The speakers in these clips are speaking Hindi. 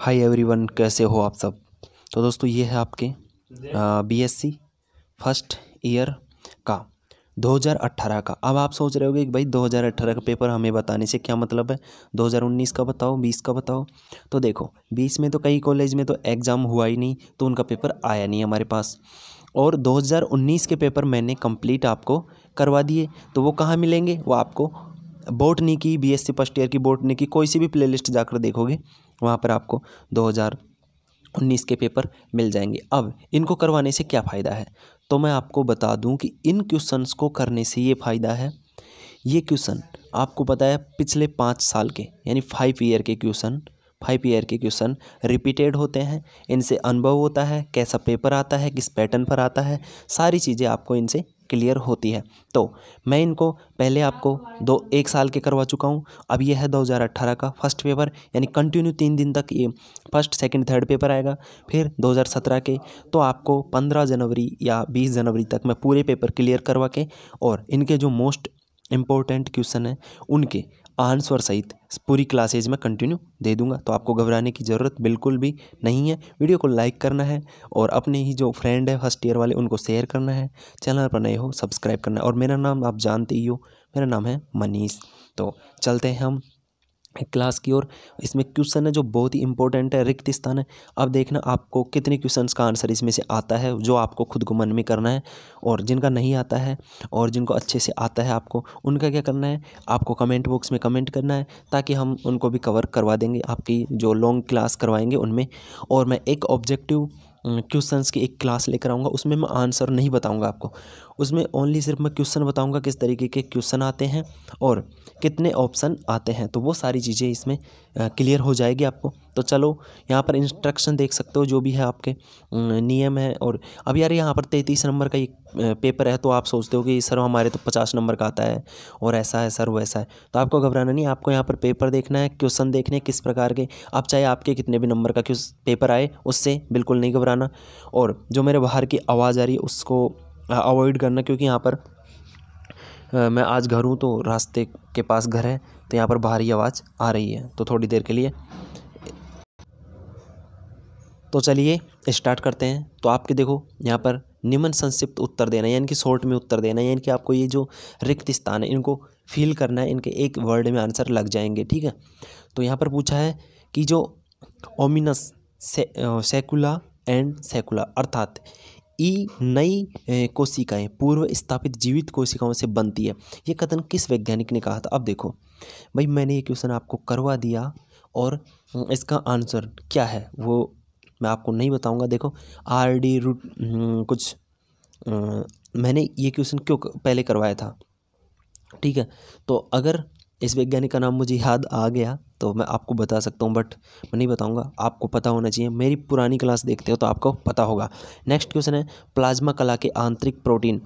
हाय एवरीवन कैसे हो आप सब तो दोस्तों ये है आपके बीएससी फर्स्ट ईयर का 2018 का अब आप सोच रहे होगे कि भाई 2018 का पेपर हमें बताने से क्या मतलब है 2019 का बताओ 20 का बताओ तो देखो 20 में तो कई कॉलेज में तो एग्ज़ाम हुआ ही नहीं तो उनका पेपर आया नहीं हमारे पास और 2019 के पेपर मैंने कंप्लीट आपको करवा दिए तो वो कहाँ मिलेंगे वो आपको बोटनी की B S C first year की बोटनी की कोई सी भी लिस्ट जाकर देखोगे वहाँ पर आपको दो उन्नीस के पेपर मिल जाएंगे अब इनको करवाने से क्या फ़ायदा है तो मैं आपको बता दूं कि इन क्वेश्चंस को करने से ये फ़ायदा है ये क्वेश्चन आपको पता है पिछले पाँच साल के यानी फाइव ईयर के क्वेश्चन फाइव ईयर के क्वेश्चन रिपीटेड होते हैं इनसे अनुभव होता है कैसा पेपर आता है किस पैटर्न पर आता है सारी चीज़ें आपको इनसे क्लियर होती है तो मैं इनको पहले आपको दो एक साल के करवा चुका हूँ अब यह है दो हज़ार अट्ठारह का फर्स्ट पेपर यानी कंटिन्यू तीन दिन तक ये फर्स्ट सेकंड थर्ड पेपर आएगा फिर दो हज़ार सत्रह के तो आपको पंद्रह जनवरी या बीस जनवरी तक मैं पूरे पेपर क्लियर करवा के और इनके जो मोस्ट इम्पोर्टेंट क्वेश्चन हैं उनके आंसर सहित पूरी क्लासेज में कंटिन्यू दे दूंगा तो आपको घबराने की ज़रूरत बिल्कुल भी नहीं है वीडियो को लाइक करना है और अपने ही जो फ्रेंड है फर्स्ट ईयर वाले उनको शेयर करना है चैनल पर नए हो सब्सक्राइब करना है और मेरा नाम आप जानते ही हो मेरा नाम है मनीष तो चलते हैं हम क्लास की ओर इसमें क्वेश्चन है जो बहुत ही इंपॉर्टेंट है रिक्त स्थान है अब देखना आपको कितने क्वेश्चंस का आंसर इसमें से आता है जो आपको खुद को मन में करना है और जिनका नहीं आता है और जिनको अच्छे से आता है आपको उनका क्या करना है आपको कमेंट बॉक्स में कमेंट करना है ताकि हम उनको भी कवर करवा देंगे आपकी जो लॉन्ग क्लास करवाएंगे उनमें और मैं एक ऑब्जेक्टिव क्वेश्चंस की एक क्लास लेकर आऊँगा उसमें मैं आंसर नहीं बताऊँगा आपको उसमें ओनली सिर्फ मैं क्वेश्चन बताऊँगा किस तरीके के क्वेश्चन आते हैं और कितने ऑप्शन आते हैं तो वो सारी चीज़ें इसमें क्लियर हो जाएगी आपको तो चलो यहाँ पर इंस्ट्रक्शन देख सकते हो जो भी है आपके नियम है और अब यार यहाँ पर तैंतीस नंबर का एक पेपर है तो आप सोचते हो कि सर हमारे तो पचास नंबर का आता है और ऐसा है सर वैसा है तो आपको घबराना नहीं आपको यहाँ पर पेपर देखना है क्वेश्चन देखने किस प्रकार के आप चाहे आपके कितने भी नंबर का पेपर आए उससे बिल्कुल नहीं घबराना और जो मेरे बाहर की आवाज़ आ रही है उसको अवॉइड करना क्योंकि यहाँ पर मैं आज घर हूँ तो रास्ते के पास घर है तो यहाँ पर बाहरी आवाज़ आ रही है तो थोड़ी देर के लिए तो चलिए स्टार्ट करते हैं तो आपके देखो यहाँ पर निम्न संक्षिप्त उत्तर देना है यानी कि शॉर्ट में उत्तर देना है यानी कि आपको ये जो रिक्त स्थान है इनको फील करना है इनके एक वर्ड में आंसर लग जाएंगे ठीक है तो यहाँ पर पूछा है कि जो ओमिनस से, सेकुला एंड सेकुला अर्थात ई नई कोशिकाएं पूर्व स्थापित जीवित कोशिकाओं से बनती है ये कथन किस वैज्ञानिक ने कहा था अब देखो भाई मैंने ये क्वेश्चन आपको करवा दिया और इसका आंसर क्या है वो मैं आपको नहीं बताऊंगा देखो आर डी रूट कुछ मैंने ये क्वेश्चन क्यों पहले करवाया था ठीक है तो अगर इस वैज्ञानिक का नाम मुझे याद आ गया तो मैं आपको बता सकता हूँ बट मैं नहीं बताऊँगा आपको पता होना चाहिए मेरी पुरानी क्लास देखते हो तो आपको पता होगा नेक्स्ट क्वेश्चन है प्लाज्मा कला के आंतरिक प्रोटीन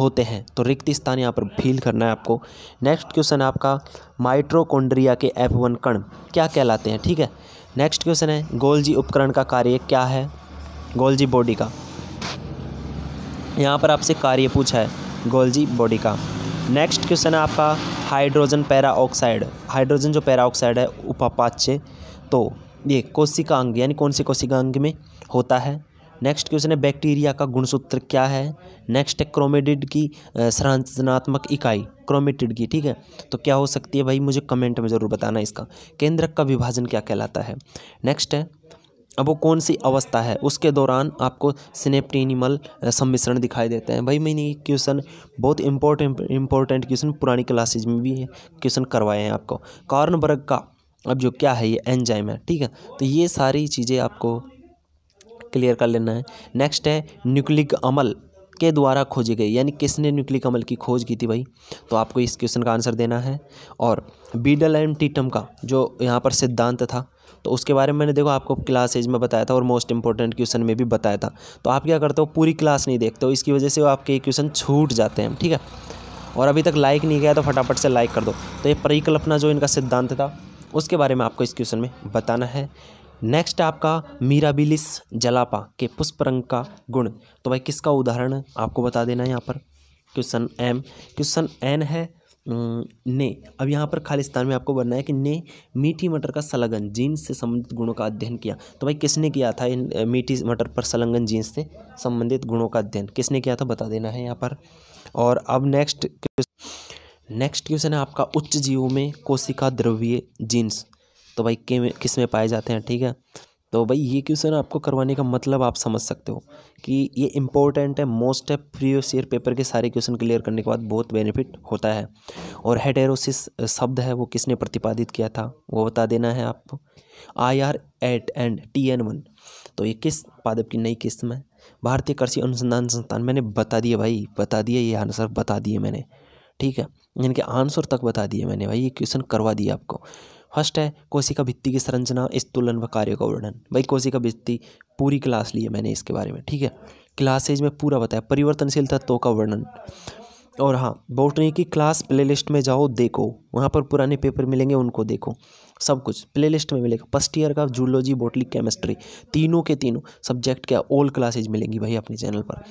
होते हैं तो रिक्त स्थान यहाँ पर फील करना है आपको नेक्स्ट क्वेश्चन है आपका माइट्रोकोंड्रिया के एफ वन कण क्या कहलाते हैं ठीक है नेक्स्ट क्वेश्चन है गोल्जी उपकरण का कार्य क्या है गोल्जी बॉडी का यहाँ पर आपसे कार्य पूछा है गोल्जी बॉडी का नेक्स्ट क्वेश्चन है आपका हाइड्रोजन पैराऑक्साइड हाइड्रोजन जो पैराऑक्साइड है उपापाच्य तो ये कोशिका अंग यानी कौन से कोशिका अंग में होता है नेक्स्ट क्वेश्चन है बैक्टीरिया का गुणसूत्र क्या है नेक्स्ट है क्रोमेडिड की संरचनात्मक इकाई क्रोमेटिड की ठीक है तो क्या हो सकती है भाई मुझे कमेंट में ज़रूर बताना इसका केंद्रक का विभाजन क्या कहलाता है नेक्स्ट है अब वो कौन सी अवस्था है उसके दौरान आपको सिनेप्टीनिमल सम्मिश्रण दिखाई देते हैं भाई मैंने ये क्वेश्चन बहुत इंपॉर्टेंट इंपॉर्टेंट क्वेश्चन पुरानी क्लासेज में भी क्वेश्चन करवाए हैं आपको वर्ग का अब जो क्या है ये एंजाइम है ठीक है तो ये सारी चीज़ें आपको क्लियर कर लेना है नेक्स्ट है न्यूक्लिक अमल के द्वारा खोजी गई यानी किसने न्यूक्लिक अमल की खोज की थी भाई तो आपको इस क्वेश्चन का आंसर देना है और बीडल एंड टीटम का जो यहाँ पर सिद्धांत था तो उसके बारे में मैंने देखो आपको क्लासेज में बताया था और मोस्ट इंपॉर्टेंट क्वेश्चन में भी बताया था तो आप क्या करते हो पूरी क्लास नहीं देखते हो इसकी वजह से आपके क्वेश्चन छूट जाते हैं ठीक है और अभी तक लाइक नहीं गया तो फटाफट से लाइक कर दो तो ये परिकल्पना जो इनका सिद्धांत था उसके बारे में आपको इस क्वेश्चन में बताना है नेक्स्ट आपका मीराबिलिस जलापा के पुष्प रंग का गुण तो भाई किसका उदाहरण आपको बता देना है यहाँ पर क्वेश्चन एम क्वेश्चन एन है ने अब यहाँ पर खालिस्तान में आपको बनना है कि ने मीठी मटर का संलग्न जीन्स से संबंधित गुणों का अध्ययन किया तो भाई किसने किया था इन मीठी मटर पर संलग्न जीन्स से संबंधित गुणों का अध्ययन किसने किया था बता देना है यहाँ पर और अब नेक्स्ट नेक्स्ट क्वेश्चन है आपका उच्च जीवों में कोशिका द्रव्य जीन्स तो भाई किस में पाए जाते हैं ठीक है तो भाई ये क्वेश्चन आपको करवाने का मतलब आप समझ सकते हो कि ये इंपॉर्टेंट है मोस्ट है प्रीवियस ईयर पेपर के सारे क्वेश्चन क्लियर करने के बाद बहुत बेनिफिट होता है और हेटेरोसिस शब्द है वो किसने प्रतिपादित किया था वो बता देना है आपको I R eight and T N one तो ये किस पादप की नई किस्म है भारतीय कृषि अनुसंधान संस्थान मैंने बता दिया भाई बता दिया ये आंसर बता दिए मैंने ठीक है इनके आंसर तक बता दिए मैंने भाई ये क्वेश्चन करवा दिया आपको फर्स्ट है कोशिका भित्ति की संरचना स्तुलन व कार्यों का वर्णन भाई कोशिका भित्ति पूरी क्लास ली है मैंने इसके बारे में ठीक है क्लासेज में पूरा बताया परिवर्तनशील तत्वों का वर्णन और हाँ बोटनी की क्लास प्लेलिस्ट में जाओ देखो वहाँ पर पुराने पेपर मिलेंगे उनको देखो सब कुछ प्लेलिस्ट में मिलेगा फर्स्ट ईयर का जूलॉजी बोटली केमिस्ट्री तीनों के तीनों सब्जेक्ट क्या ओल्ड क्लासेज मिलेंगी भाई अपने चैनल पर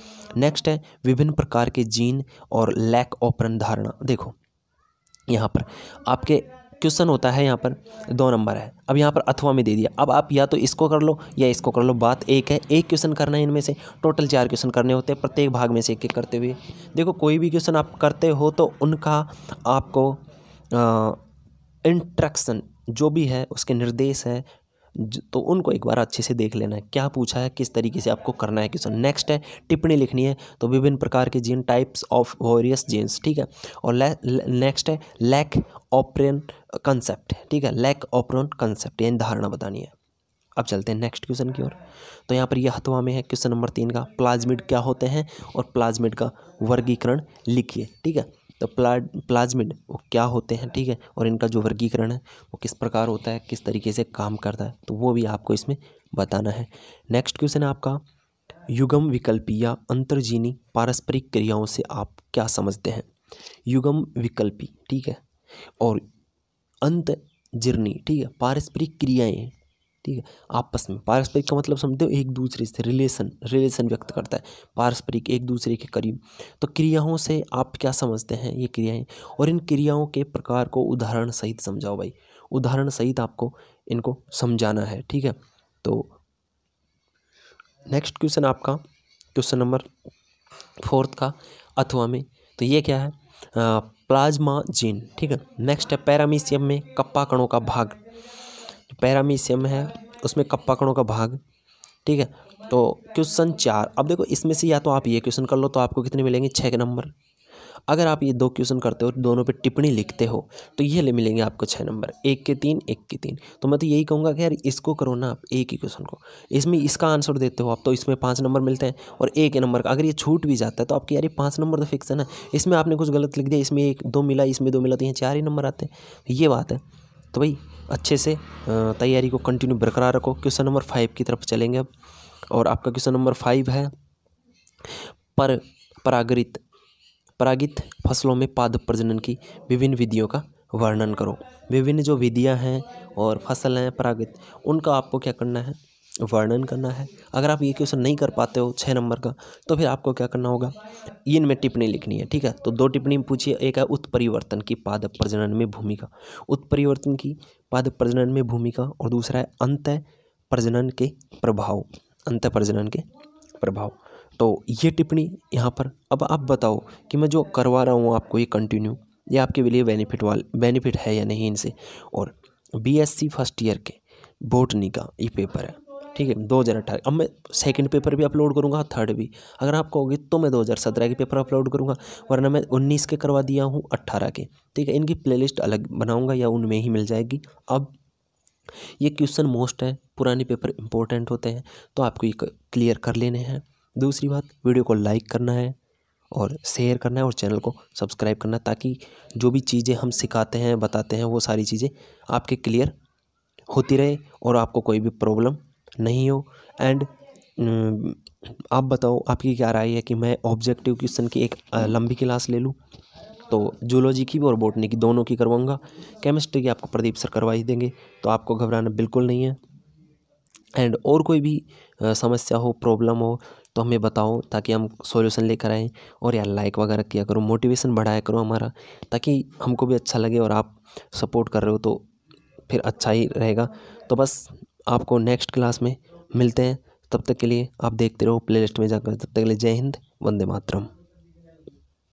नेक्स्ट है विभिन्न प्रकार के जीन और लैक ऑपरन धारणा देखो यहाँ पर आपके क्वेश्चन होता है यहाँ पर दो नंबर है अब यहाँ पर अथवा में दे दिया अब आप या तो इसको कर लो या इसको कर लो बात एक है एक क्वेश्चन करना है इनमें से टोटल चार क्वेश्चन करने होते हैं प्रत्येक भाग में से एक एक करते हुए देखो कोई भी क्वेश्चन आप करते हो तो उनका आपको इंट्रक्शन जो भी है उसके निर्देश है तो उनको एक बार अच्छे से देख लेना है क्या पूछा है किस तरीके से आपको करना है क्वेश्चन नेक्स्ट है टिप्पणी लिखनी है तो विभिन्न प्रकार के gene types of various genes ठीक है और नेक्स्ट है लैक ऑपरन कंसेप्ट ठीक है लैक ऑपरन कंसेप्ट यानी धारणा बतानी है अब चलते हैं नेक्स्ट क्वेश्चन की ओर तो यहाँ पर यह हथवा में है क्वेश्चन नंबर तीन का प्लाज्मिड क्या होते हैं और प्लाज्मिड का वर्गीकरण लिखिए ठीक है तो प्ला प्लाज्मिड वो क्या होते हैं ठीक है और इनका जो वर्गीकरण है वो किस प्रकार होता है किस तरीके से काम करता है तो वो भी आपको इसमें बताना है नेक्स्ट क्वेश्चन है आपका युगम विकल्पी या अंतर्जीनी पारस्परिक क्रियाओं से आप क्या समझते हैं युगम विकल्पी ठीक है और अंत जीर्णी ठीक है पारस्परिक क्रियाएं ठीक है आपस में पारस्परिक का मतलब समझते हो एक दूसरे से रिलेशन रिलेशन व्यक्त करता है पारस्परिक एक दूसरे के करीब तो क्रियाओं से आप क्या समझते हैं ये क्रियाएं और इन क्रियाओं के प्रकार को उदाहरण सहित समझाओ भाई उदाहरण सहित आपको इनको समझाना है ठीक है तो नेक्स्ट क्वेश्चन आपका क्वेश्चन नंबर फोर्थ का अथवा में तो ये क्या है आ, प्लाज्मा जीन ठीक है नेक्स्ट है पैरामीशियम में कप्पा कणों का भाग पैरामीशियम है उसमें पकड़ों का भाग ठीक है तो क्वेश्चन चार अब देखो इसमें से या तो आप ये क्वेश्चन कर लो तो आपको कितने मिलेंगे छः के नंबर अगर आप ये दो क्वेश्चन करते हो दोनों पे टिप्पणी लिखते हो तो ये ले मिलेंगे आपको छः नंबर एक के तीन एक के तीन तो मैं तो यही कहूँगा कि यार इसको करो ना आप एक ही क्वेश्चन को इसमें इसका आंसर देते हो आप तो इसमें पाँच नंबर मिलते हैं और एक नंबर का अगर ये छूट भी जाता है तो आपकी यार ये पाँच नंबर तो फिक्स है ना इसमें आपने कुछ गलत लिख दिया इसमें एक दो मिला इसमें दो मिला तो यहाँ चार ही नंबर आते हैं ये बात है तो भाई अच्छे से तैयारी को कंटिन्यू बरकरार रखो क्वेश्चन नंबर फाइव की तरफ चलेंगे अब और आपका क्वेश्चन नंबर फाइव है पर परागृत परागित फसलों में पादप प्रजनन की विभिन्न विधियों का वर्णन करो विभिन्न जो विधियां हैं और फसल हैं परागित उनका आपको क्या करना है वर्णन करना है अगर आप ये क्वेश्चन नहीं कर पाते हो छः नंबर का तो फिर आपको क्या करना होगा इनमें टिप्पणी लिखनी है ठीक है तो दो टिप्पणी पूछिए एक है उत्परिवर्तन की पाद प्रजनन में भूमिका उत्परिवर्तन की पाद प्रजनन में भूमिका और दूसरा है अंत प्रजनन के प्रभाव अंत प्रजनन के प्रभाव तो ये टिप्पणी यहाँ पर अब आप बताओ कि मैं जो करवा रहा हूँ आपको ये कंटिन्यू ये आपके लिए बेनिफिट वाल बेनिफिट है या नहीं इनसे और बी फर्स्ट ईयर के बोटनी का ये पेपर है ठीक है दो हज़ार अठारह अब मैं सेकंड पेपर भी अपलोड करूँगा थर्ड भी अगर आप कहोगे तो मैं दो हज़ार सत्रह के पेपर अपलोड करूँगा वरना मैं उन्नीस के करवा दिया हूँ अट्ठारह के ठीक है इनकी प्लेलिस्ट अलग बनाऊँगा या उनमें ही मिल जाएगी अब ये क्वेश्चन मोस्ट है पुराने पेपर इंपॉर्टेंट होते हैं तो आपको ये क्लियर कर लेने हैं दूसरी बात वीडियो को लाइक करना है और शेयर करना है और चैनल को सब्सक्राइब करना है ताकि जो भी चीज़ें हम सिखाते हैं बताते हैं वो सारी चीज़ें आपके क्लियर होती रहे और आपको कोई भी प्रॉब्लम नहीं हो एंड आप बताओ आपकी क्या राय है कि मैं ऑब्जेक्टिव क्वेश्चन की एक लंबी क्लास ले लूँ तो जूलॉजी की और बोटनी की दोनों की करवाऊँगा केमिस्ट्री की आपको प्रदीप सर करवा ही देंगे तो आपको घबराना बिल्कुल नहीं है एंड और कोई भी समस्या हो प्रॉब्लम हो तो हमें बताओ ताकि हम सॉल्यूशन लेकर आएँ और यार लाइक वगैरह किया करो मोटिवेशन बढ़ाया करो हमारा ताकि हमको भी अच्छा लगे और आप सपोर्ट कर रहे हो तो फिर अच्छा ही रहेगा तो बस आपको नेक्स्ट क्लास में मिलते हैं तब तक के लिए आप देखते रहो प्लेलिस्ट में जाकर तब तक के लिए जय हिंद वंदे मातरम